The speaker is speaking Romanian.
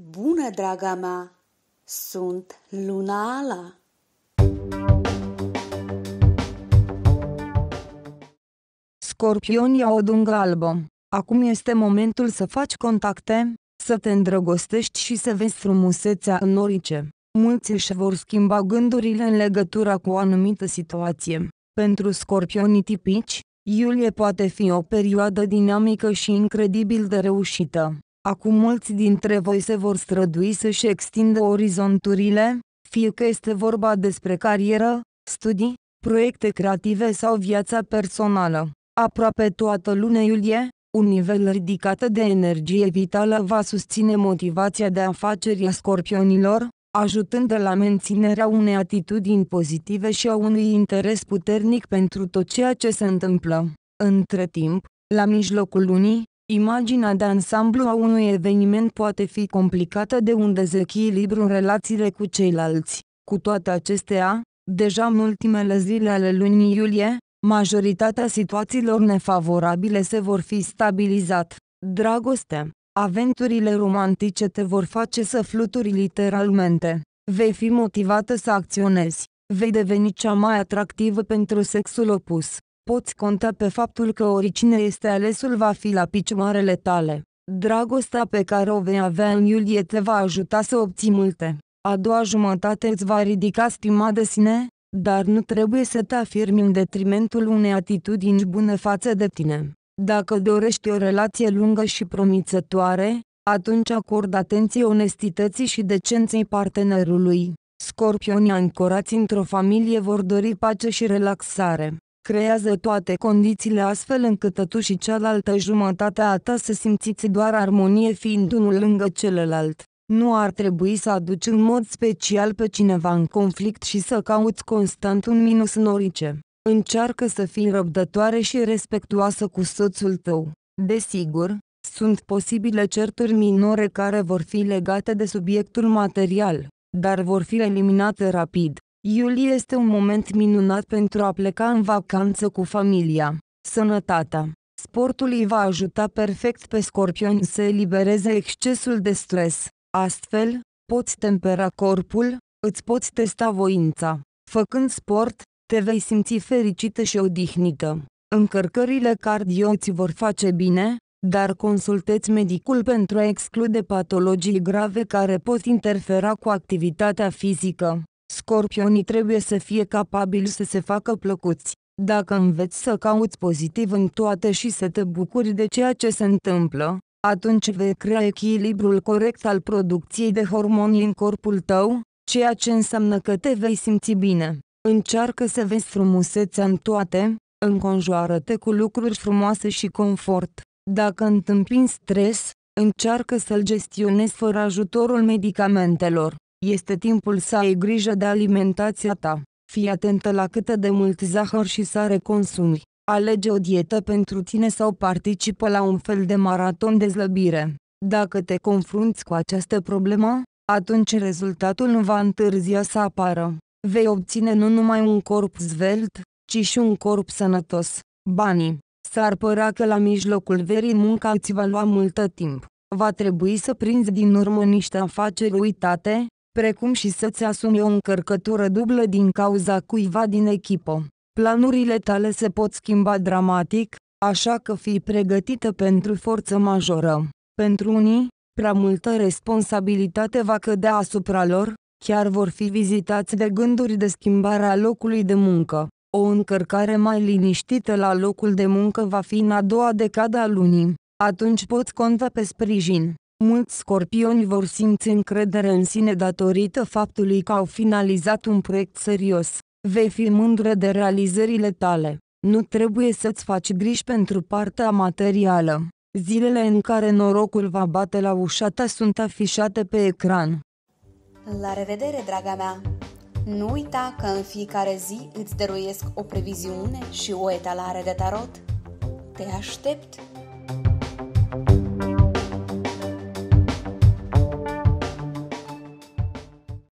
Bună, draga mea! Sunt Luna Ala! Scorpion o dungă albă. Acum este momentul să faci contacte, să te îndrăgostești și să vezi frumusețea în orice. Mulți își vor schimba gândurile în legătura cu o anumită situație. Pentru scorpionii tipici, iulie poate fi o perioadă dinamică și incredibil de reușită. Acum mulți dintre voi se vor strădui să-și extindă orizonturile, fie că este vorba despre carieră, studii, proiecte creative sau viața personală. Aproape toată luna iulie, un nivel ridicat de energie vitală va susține motivația de afaceri a scorpionilor, ajutând la menținerea unei atitudini pozitive și a unui interes puternic pentru tot ceea ce se întâmplă. Între timp, la mijlocul lunii, Imaginea de ansamblu a unui eveniment poate fi complicată de un dezechilibru în relațiile cu ceilalți. Cu toate acestea, deja în ultimele zile ale lunii iulie, majoritatea situațiilor nefavorabile se vor fi stabilizat. Dragoste, aventurile romantice te vor face să fluturi literalmente. Vei fi motivată să acționezi. Vei deveni cea mai atractivă pentru sexul opus. Poți conta pe faptul că oricine este alesul va fi la picioarele tale. Dragostea pe care o vei avea în iulie te va ajuta să obții multe. A doua jumătate îți va ridica stima de sine, dar nu trebuie să te afirmi în detrimentul unei atitudini bune față de tine. Dacă dorești o relație lungă și promițătoare, atunci acord atenție onestității și decenței partenerului. Scorpionii ancorați într-o familie vor dori pace și relaxare creează toate condițiile astfel încât tu și cealaltă jumătate a ta să simțiți doar armonie fiind unul lângă celălalt. Nu ar trebui să aduci în mod special pe cineva în conflict și să cauți constant un minus în orice. Încearcă să fii răbdătoare și respectuoasă cu soțul tău. Desigur, sunt posibile certuri minore care vor fi legate de subiectul material, dar vor fi eliminate rapid. Iulie este un moment minunat pentru a pleca în vacanță cu familia. Sănătatea. Sportul îi va ajuta perfect pe scorpioni să elibereze excesul de stres. Astfel, poți tempera corpul, îți poți testa voința. Făcând sport, te vei simți fericită și odihnită. Încărcările cardio îți vor face bine, dar consulteți medicul pentru a exclude patologii grave care pot interfera cu activitatea fizică. Scorpionii trebuie să fie capabili să se facă plăcuți. Dacă înveți să cauți pozitiv în toate și să te bucuri de ceea ce se întâmplă, atunci vei crea echilibrul corect al producției de hormoni în corpul tău, ceea ce înseamnă că te vei simți bine. Încearcă să vezi frumusețea în toate, înconjoară-te cu lucruri frumoase și confort. Dacă întâmpini stres, încearcă să-l gestionezi fără ajutorul medicamentelor. Este timpul să ai grijă de alimentația ta. Fii atentă la cât de mult zahăr și sare consumi. Alege o dietă pentru tine sau participă la un fel de maraton de slăbire. Dacă te confrunți cu această problemă, atunci rezultatul nu va întârzia să apară. Vei obține nu numai un corp zvelt, ci și un corp sănătos. Banii. S-ar părea că la mijlocul verii munca îți va lua multă timp. Va trebui să prinzi din urmă niște afaceri uitate, precum și să-ți asumi o încărcătură dublă din cauza cuiva din echipă. Planurile tale se pot schimba dramatic, așa că fii pregătită pentru forță majoră. Pentru unii, prea multă responsabilitate va cădea asupra lor, chiar vor fi vizitați de gânduri de schimbare a locului de muncă. O încărcare mai liniștită la locul de muncă va fi în a doua decada a lunii. Atunci poți conta pe sprijin mulți scorpioni vor simți încredere în sine datorită faptului că au finalizat un proiect serios. Vei fi mândră de realizările tale. Nu trebuie să-ți faci griji pentru partea materială. Zilele în care norocul va bate la ușa ta sunt afișate pe ecran. La revedere, draga mea! Nu uita că în fiecare zi îți dăruiesc o previziune și o etalare de tarot. Te aștept!